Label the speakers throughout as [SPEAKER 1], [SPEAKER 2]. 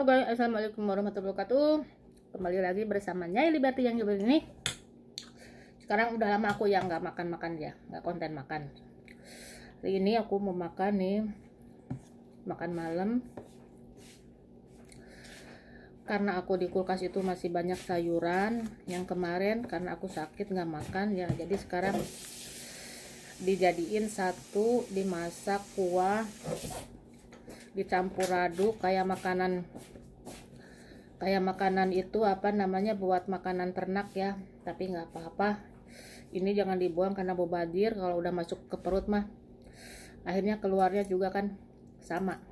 [SPEAKER 1] Halo guys, Assalamualaikum warahmatullahi wabarakatuh Kembali lagi bersama Nyai Liberty yang juga ini Sekarang udah lama aku yang gak makan-makan ya Gak konten makan Hari ini aku mau makan nih Makan malam Karena aku di kulkas itu masih banyak sayuran Yang kemarin karena aku sakit gak makan ya Jadi sekarang dijadiin satu dimasak kuah dicampur aduk kayak makanan kayak makanan itu apa namanya buat makanan ternak ya tapi nggak apa-apa ini jangan dibuang karena bobadir kalau udah masuk ke perut mah akhirnya keluarnya juga kan sama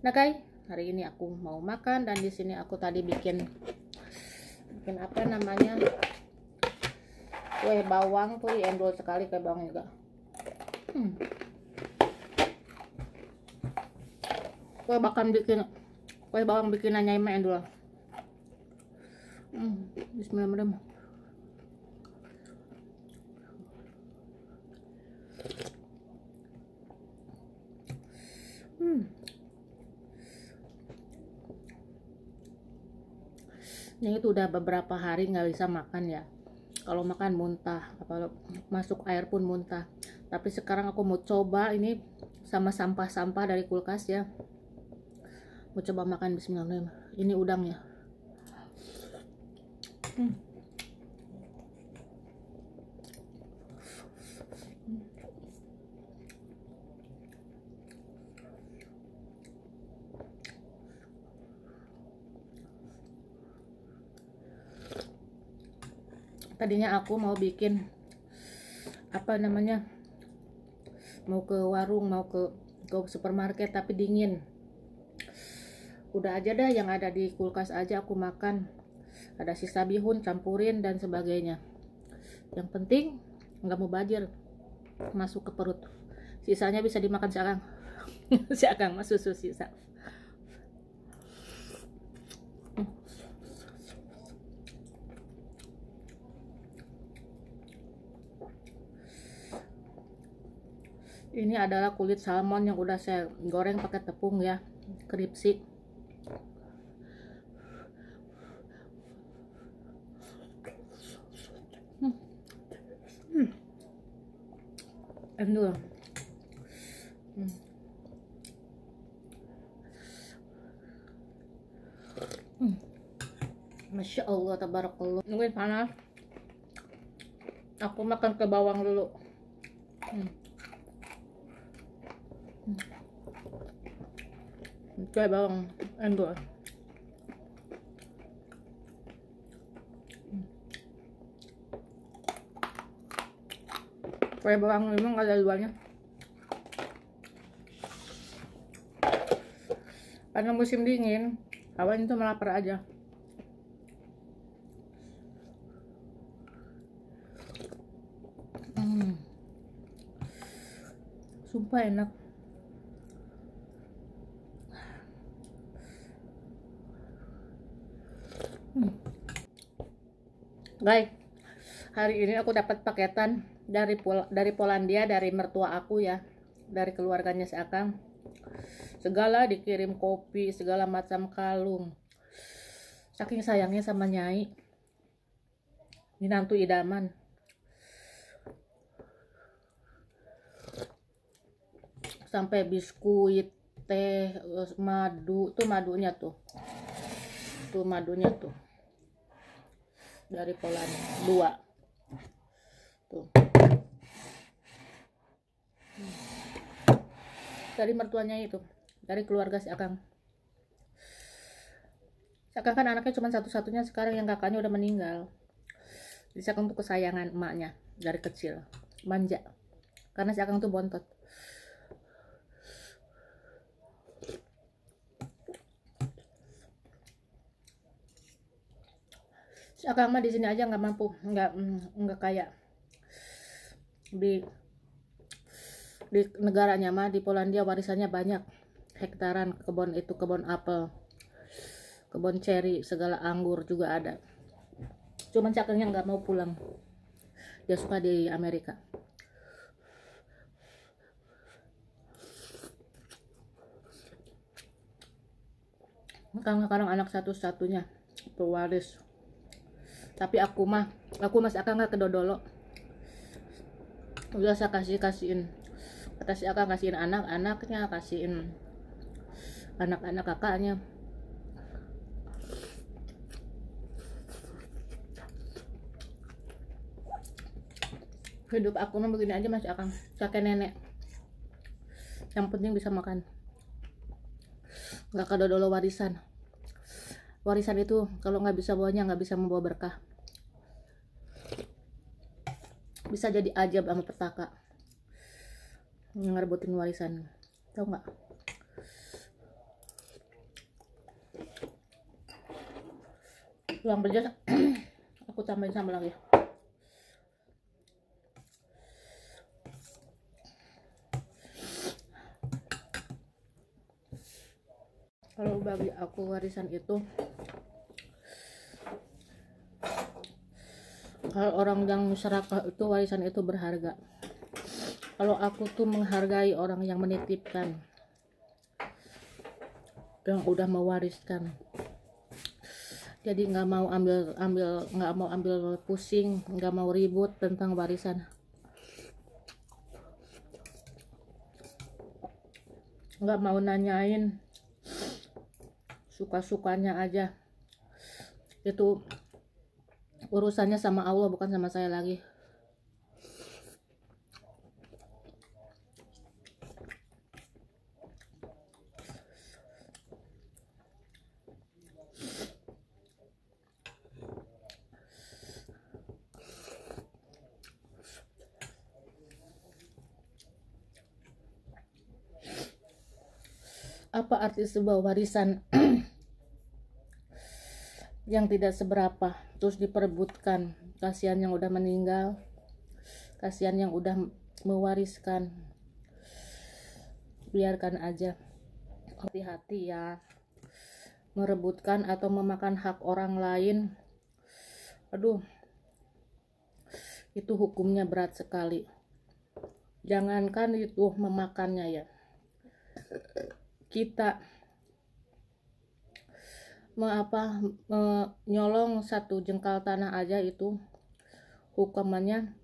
[SPEAKER 1] nah guys hari ini aku mau makan dan di sini aku tadi bikin bikin apa namanya kue bawang tuh diendol sekali kue bawang juga hmm. kue bakal bikin kue bawang nanya emang main dulu hmm, bismillahirrahmanirrahim hmm. Ini itu udah beberapa hari nggak bisa makan ya kalau makan muntah kalau masuk air pun muntah tapi sekarang aku mau coba ini sama sampah-sampah dari kulkas ya mau coba makan bismillahirrahmanirrahim ini udangnya hmm. tadinya aku mau bikin apa namanya mau ke warung mau ke ke supermarket tapi dingin udah aja dah yang ada di kulkas aja aku makan ada sisa bihun campurin dan sebagainya yang penting nggak mau bajir masuk ke perut sisanya bisa dimakan sekarang si akang mas susu sisa ini adalah kulit salmon yang udah saya goreng pakai tepung ya kripsi em đường Masya Allah tabarakallah nungguin panas aku makan ke bawang dulu hmm. Hmm. Coba bawang endor kue bawang memang ada luarnya karena musim dingin awan itu melapar aja hmm. sumpah enak hmm. guys hari ini aku dapat paketan dari Pol dari Polandia dari mertua aku ya dari keluarganya si Akang segala dikirim kopi segala macam kalung saking sayangnya sama Nyai ini idaman sampai biskuit teh eh, madu tuh madunya tuh tuh madunya tuh dari Polandia dua dari mertuanya itu dari keluarga si Akang si Akang kan anaknya cuma satu-satunya sekarang yang kakaknya udah meninggal si Akang tuh kesayangan emaknya dari kecil manja karena si Akang tuh bontot si Akang mah di sini aja nggak mampu nggak mm, nggak kayak di di negaranya mah di Polandia warisannya banyak hektaran kebun itu kebun apel kebun ceri segala anggur juga ada cuman cakengnya nggak mau pulang dia suka di Amerika karena kadang anak satu-satunya pewaris tapi aku mah aku masih akan nggak kedodolok udah saya kasih kasihin atas kakak kasihin anak-anaknya kasihin anak-anak kakaknya hidup aku mah begini aja masih akan kakek nenek yang penting bisa makan nggak dolo warisan warisan itu kalau nggak bisa bawanya nggak bisa membawa berkah bisa jadi aja sama petaka ngerebutin warisan tau nggak tulang beljas aku tambahin sambal lagi kalau bagi aku warisan itu kalau orang yang serakah itu warisan itu berharga kalau aku tuh menghargai orang yang menitipkan yang udah mewariskan jadi nggak mau ambil ambil nggak mau ambil pusing nggak mau ribut tentang warisan nggak mau nanyain suka-sukanya aja itu urusannya sama Allah bukan sama saya lagi apa arti sebuah warisan yang tidak seberapa terus diperebutkan kasihan yang udah meninggal kasihan yang udah mewariskan biarkan aja hati-hati ya merebutkan atau memakan hak orang lain aduh itu hukumnya berat sekali jangankan itu memakannya ya kita mengapa apa nyolong satu jengkal tanah aja itu hukumannya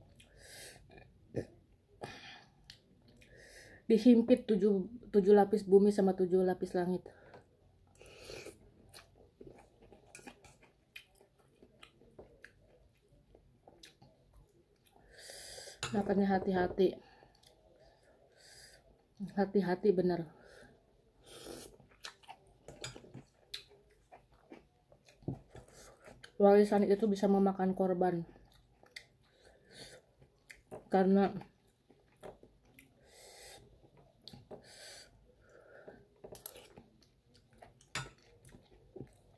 [SPEAKER 1] dihimpit tujuh, tujuh lapis bumi sama tujuh lapis langit makanya hati-hati hati-hati bener warisan itu bisa memakan korban karena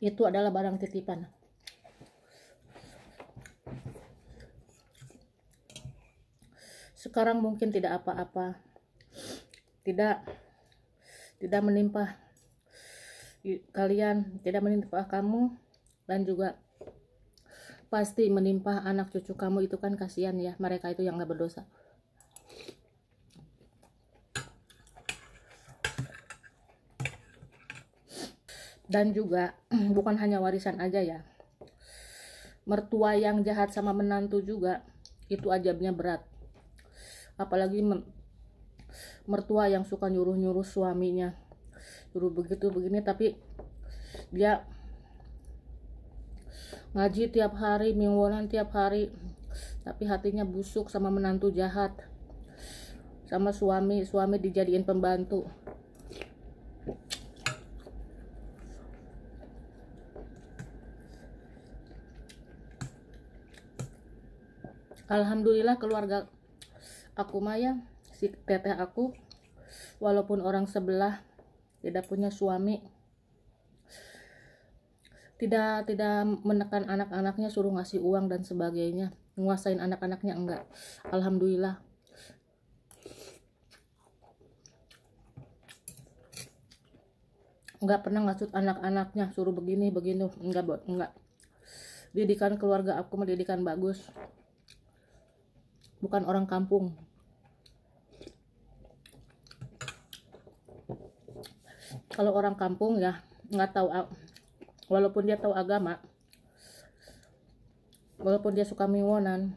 [SPEAKER 1] itu adalah barang titipan sekarang mungkin tidak apa-apa tidak tidak menimpa kalian tidak menimpa kamu dan juga pasti menimpa anak cucu kamu itu kan kasihan ya mereka itu yang gak berdosa dan juga bukan hanya warisan aja ya mertua yang jahat sama menantu juga itu ajabnya berat apalagi mertua yang suka nyuruh-nyuruh suaminya nyuruh begitu begini tapi dia ngaji tiap hari mingguan tiap hari tapi hatinya busuk sama menantu jahat sama suami suami dijadiin pembantu Alhamdulillah keluarga aku Maya si teteh aku walaupun orang sebelah tidak punya suami tidak tidak menekan anak-anaknya suruh ngasih uang dan sebagainya nguasain anak-anaknya enggak alhamdulillah enggak pernah ngasut anak-anaknya suruh begini begini enggak buat enggak didikan keluarga aku mendidikan bagus bukan orang kampung kalau orang kampung ya nggak tahu ah, walaupun dia tahu agama walaupun dia suka miwonan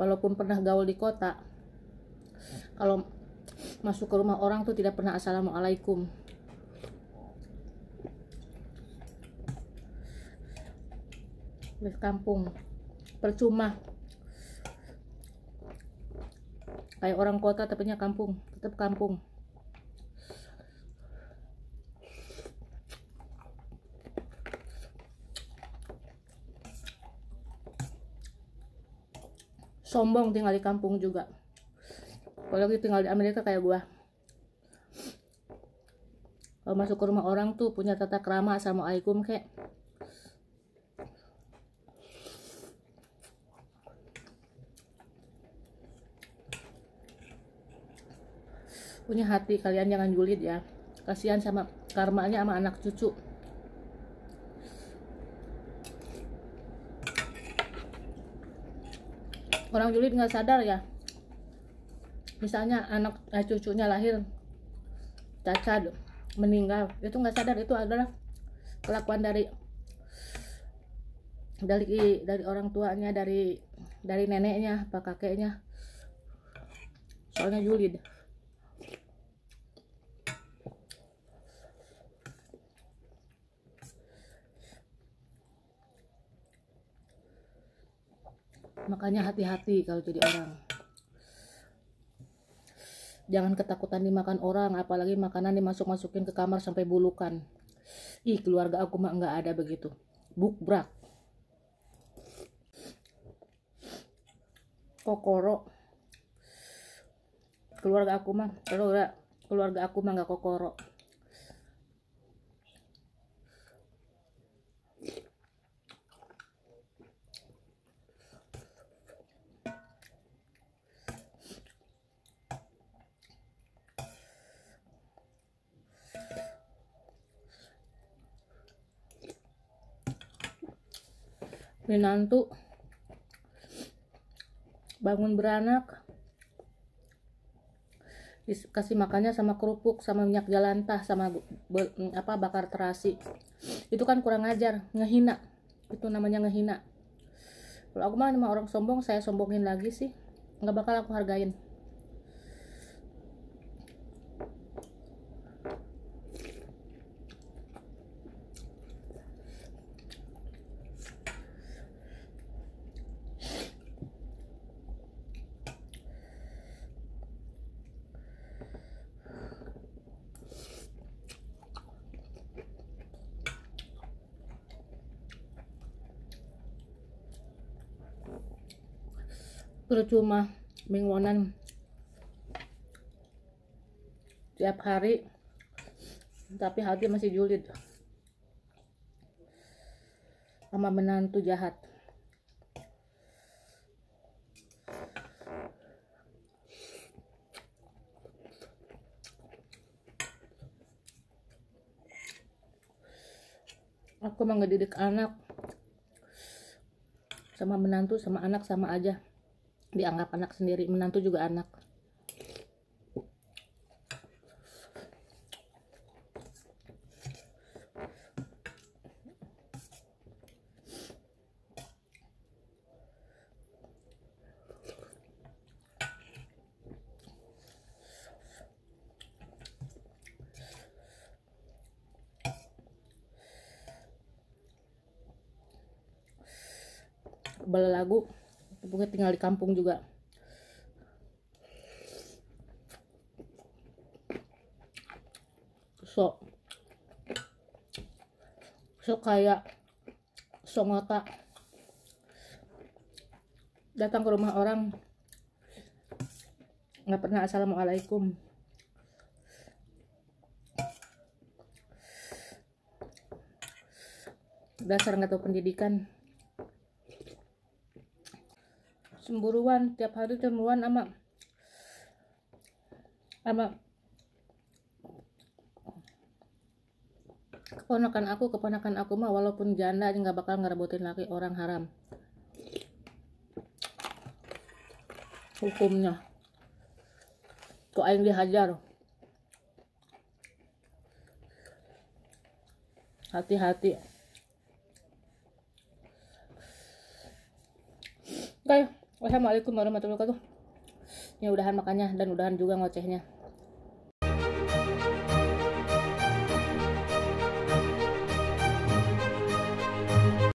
[SPEAKER 1] walaupun pernah gaul di kota kalau masuk ke rumah orang tuh tidak pernah assalamualaikum di kampung percuma kayak orang kota tapi kampung tetap kampung sombong tinggal di kampung juga kalau tinggal di Amerika kayak gua kalau masuk ke rumah orang tuh punya tata kerama sama aikum kek punya hati kalian jangan julid ya kasihan sama karmanya sama anak cucu orang juli nggak sadar ya misalnya anak eh, cucunya lahir cacat meninggal itu nggak sadar itu adalah kelakuan dari dari dari orang tuanya dari dari neneknya apa kakeknya soalnya julid makanya hati-hati kalau jadi orang jangan ketakutan dimakan orang apalagi makanan dimasuk-masukin ke kamar sampai bulukan ih keluarga aku mah nggak ada begitu bukbrak kokoro keluarga aku mah keluarga keluarga aku mah nggak kokoro menantu bangun beranak kasih makannya sama kerupuk sama minyak jelantah sama be, mm, apa bakar terasi itu kan kurang ajar ngehina itu namanya ngehina kalau aku mah sama orang sombong saya sombongin lagi sih nggak bakal aku hargain cuma mingguanan tiap hari tapi hati masih julid sama menantu jahat aku mau ngedidik anak sama menantu sama anak sama aja dianggap anak sendiri menantu juga anak lagu Bunga tinggal di kampung juga. So, so kayak songota datang ke rumah orang nggak pernah assalamualaikum dasar nggak tahu pendidikan cemburuan tiap hari cemburuan sama sama keponakan aku keponakan aku mah walaupun janda nggak bakal ngerebutin laki orang haram hukumnya tuh aing dihajar hati-hati Oke. Wassalamualaikum warahmatullahi wabarakatuh. Ini ya udahan makannya dan udahan juga ngocehnya.